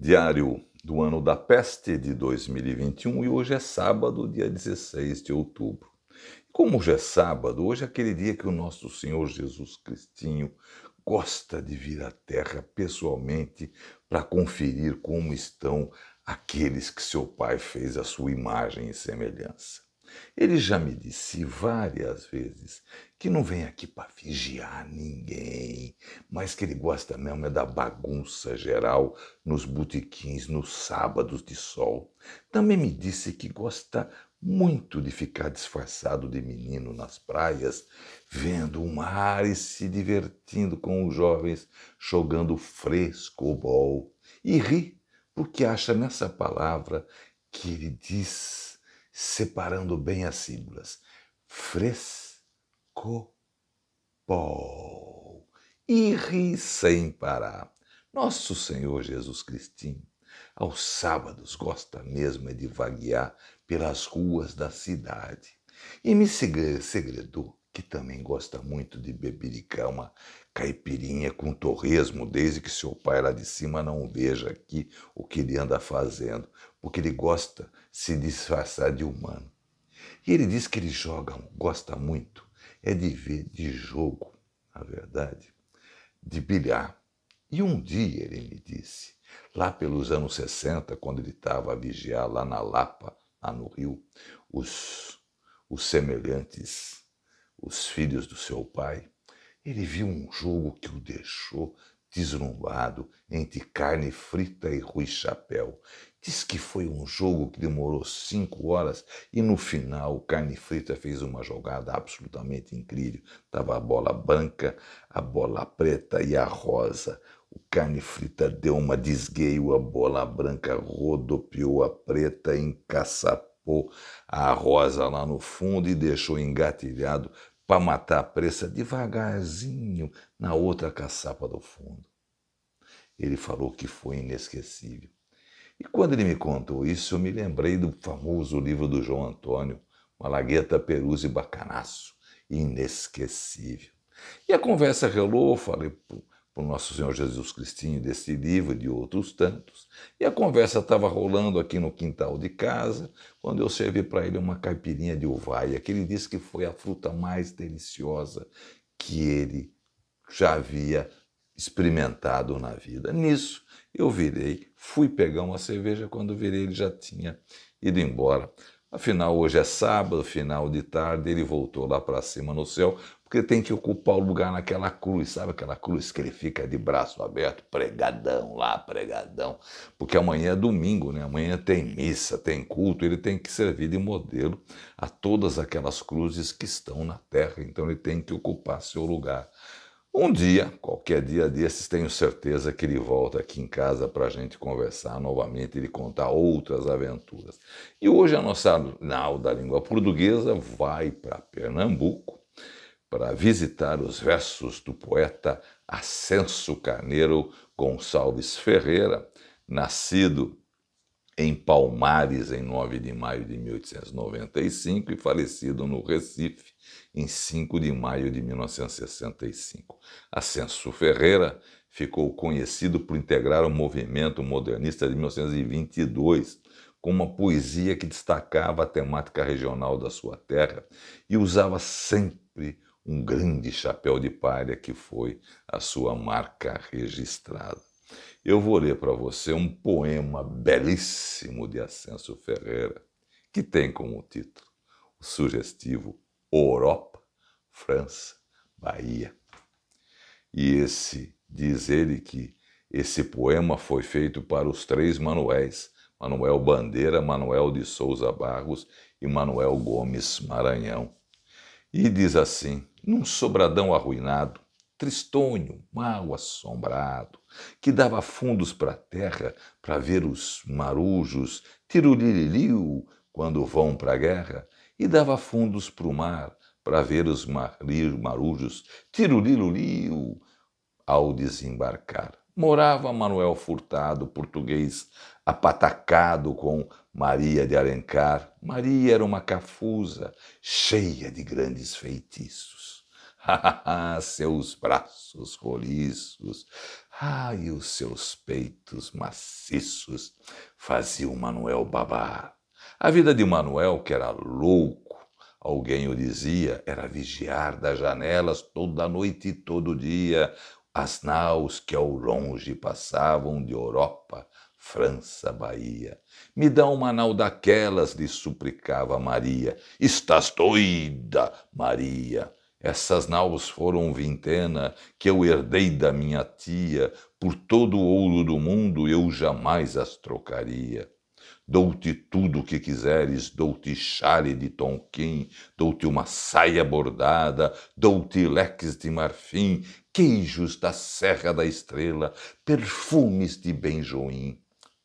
diário do ano da peste de 2021 e hoje é sábado, dia 16 de outubro. Como hoje é sábado, hoje é aquele dia que o nosso Senhor Jesus Cristinho gosta de vir à Terra pessoalmente para conferir como estão aqueles que seu Pai fez à sua imagem e semelhança. Ele já me disse várias vezes que não vem aqui para vigiar ninguém, mas que ele gosta mesmo é da bagunça geral nos botequins nos sábados de sol. Também me disse que gosta muito de ficar disfarçado de menino nas praias, vendo o mar e se divertindo com os jovens jogando fresco, bol E ri porque acha nessa palavra que ele diz separando bem as sílabas. pol E ri sem parar. Nosso Senhor Jesus Cristinho, aos sábados gosta mesmo é de vaguear pelas ruas da cidade. E me segredou que também gosta muito de bebericar uma caipirinha com torresmo, desde que seu pai lá de cima não veja aqui o que ele anda fazendo, porque ele gosta se disfarçar de humano. E ele diz que ele joga, gosta muito, é de ver de jogo, na verdade, de bilhar. E um dia ele me disse, lá pelos anos 60, quando ele estava a vigiar lá na Lapa, lá no Rio, os, os semelhantes, os filhos do seu pai, ele viu um jogo que o deixou deslumbrado entre carne frita e Rui Chapéu. Diz que foi um jogo que demorou cinco horas e no final o Carne Frita fez uma jogada absolutamente incrível. Tava a bola branca, a bola preta e a rosa. O Carne Frita deu uma desgueio, a bola branca rodopiou a preta, encaçapou a rosa lá no fundo e deixou engatilhado para matar a presa devagarzinho na outra caçapa do fundo. Ele falou que foi inesquecível. E quando ele me contou isso, eu me lembrei do famoso livro do João Antônio, Malagueta, Perus e Bacanaço, inesquecível. E a conversa relou, eu falei, por Nosso Senhor Jesus Cristinho desse livro e de outros tantos. E a conversa estava rolando aqui no quintal de casa, quando eu servi para ele uma caipirinha de uvaia, que ele disse que foi a fruta mais deliciosa que ele já havia experimentado na vida. Nisso, eu virei, fui pegar uma cerveja, quando virei ele já tinha ido embora. Afinal, hoje é sábado, final de tarde, ele voltou lá para cima no céu, porque tem que ocupar o lugar naquela cruz, sabe aquela cruz que ele fica de braço aberto, pregadão lá, pregadão, porque amanhã é domingo, né? Amanhã tem missa, tem culto, ele tem que servir de modelo a todas aquelas cruzes que estão na terra, então ele tem que ocupar seu lugar um dia, qualquer dia desses, tenho certeza que ele volta aqui em casa para a gente conversar novamente e contar outras aventuras. E hoje a nossa nau da língua portuguesa vai para Pernambuco para visitar os versos do poeta Ascenso Carneiro Gonçalves Ferreira, nascido em Palmares em 9 de maio de 1895 e falecido no Recife em 5 de maio de 1965. Ascenso Ferreira ficou conhecido por integrar o movimento modernista de 1922, com uma poesia que destacava a temática regional da sua terra e usava sempre um grande chapéu de palha que foi a sua marca registrada. Eu vou ler para você um poema belíssimo de Ascenso Ferreira, que tem como título o sugestivo Europa, França, Bahia. E esse diz ele que esse poema foi feito para os três Manuéis, Manuel Bandeira, Manuel de Souza Barros e Manuel Gomes Maranhão. E diz assim: num sobradão arruinado, tristonho, mal assombrado, que dava fundos para a terra para ver os marujos, tiruliriliu, quando vão para a guerra, e dava fundos para o mar para ver os marujos tirulirulio ao desembarcar. Morava Manuel Furtado, português, apatacado com Maria de Alencar. Maria era uma cafusa, cheia de grandes feitiços. Ah, seus braços roliços, ai, os seus peitos maciços faziam Manuel babar. A vida de Manuel, que era louco, alguém o dizia, era vigiar das janelas toda noite e todo dia as naus que ao longe passavam de Europa, França, Bahia. Me dá uma nau daquelas, lhe suplicava Maria. Estás doida, Maria. Essas naus foram vintena que eu herdei da minha tia, por todo o ouro do mundo eu jamais as trocaria. Dou-te tudo o que quiseres, dou-te chale de tonquim, dou-te uma saia bordada, dou-te leques de marfim, queijos da Serra da Estrela, perfumes de benjoim.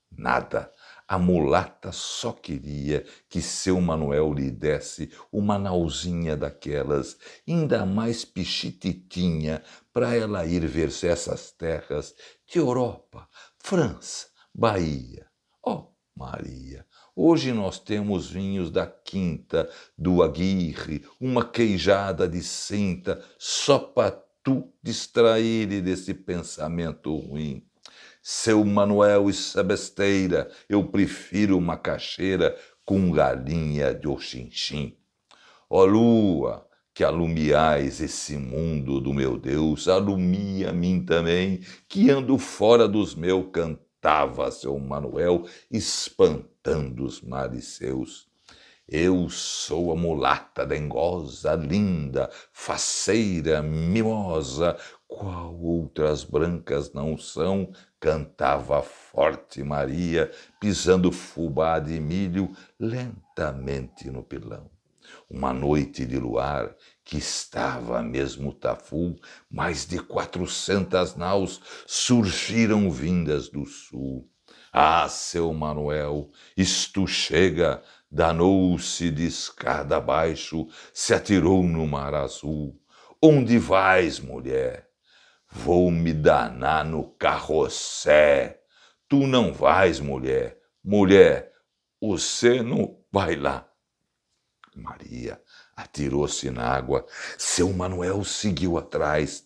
Nada. A mulata só queria que seu Manuel lhe desse uma nauzinha daquelas, ainda mais pichititinha, para ela ir ver-se essas terras de Europa, França, Bahia. Oh, Maria. Hoje nós temos vinhos da Quinta, do Aguirre, uma queijada de cinta, só para tu distrair desse pensamento ruim. Seu Manuel e besteira, eu prefiro uma cacheira com galinha de oxinchim. Ó oh, lua, que alumiais esse mundo do meu Deus, alumia a mim também, que ando fora dos meus cantos estava seu Manuel espantando os mariceus. Eu sou a mulata dengosa, linda, faceira, mimosa, qual outras brancas não são, cantava forte Maria, pisando fubá de milho lentamente no pilão. Uma noite de luar que estava mesmo Taful, mais de quatrocentas naus surgiram vindas do sul. Ah, seu Manuel, isto chega, danou-se de escada abaixo, se atirou no mar azul. Onde vais, mulher? Vou me danar no carrossé. Tu não vais, mulher. Mulher, você não vai lá. Maria atirou-se na água. Seu Manuel seguiu atrás.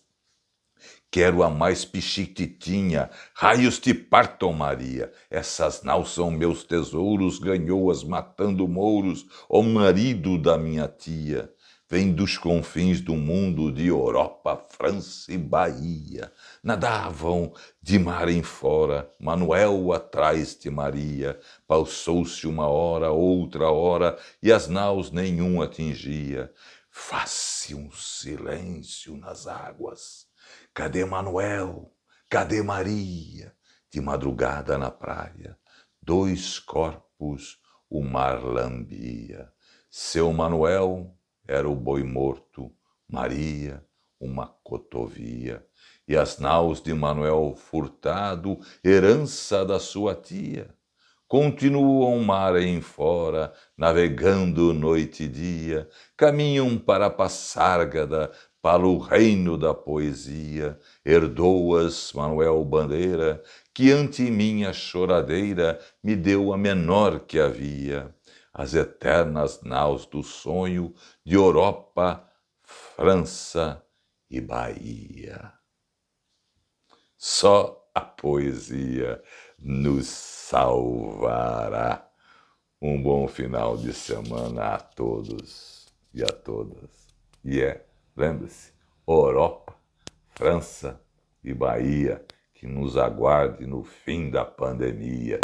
Quero a mais pichiquitinha, raios te partam, Maria. Essas naus são meus tesouros, ganhou-as matando mouros, ou marido da minha tia. Vem dos confins do mundo, de Europa, França e Bahia. Nadavam de mar em fora, Manuel atrás de Maria. pausou se uma hora, outra hora, e as naus nenhum atingia. Faz-se um silêncio nas águas. Cadê Manuel? Cadê Maria? De madrugada na praia, dois corpos o mar lambia. Seu Manuel era o boi morto, Maria, uma cotovia, e as naus de Manuel Furtado, herança da sua tia, continuam mar em fora, navegando noite e dia, caminham para Passárgada, para o reino da poesia, Herdoas Manuel Bandeira, que ante minha choradeira me deu a menor que havia as eternas naus do sonho de Europa, França e Bahia. Só a poesia nos salvará. Um bom final de semana a todos e a todas. E é, lembre-se, Europa, França e Bahia que nos aguarde no fim da pandemia.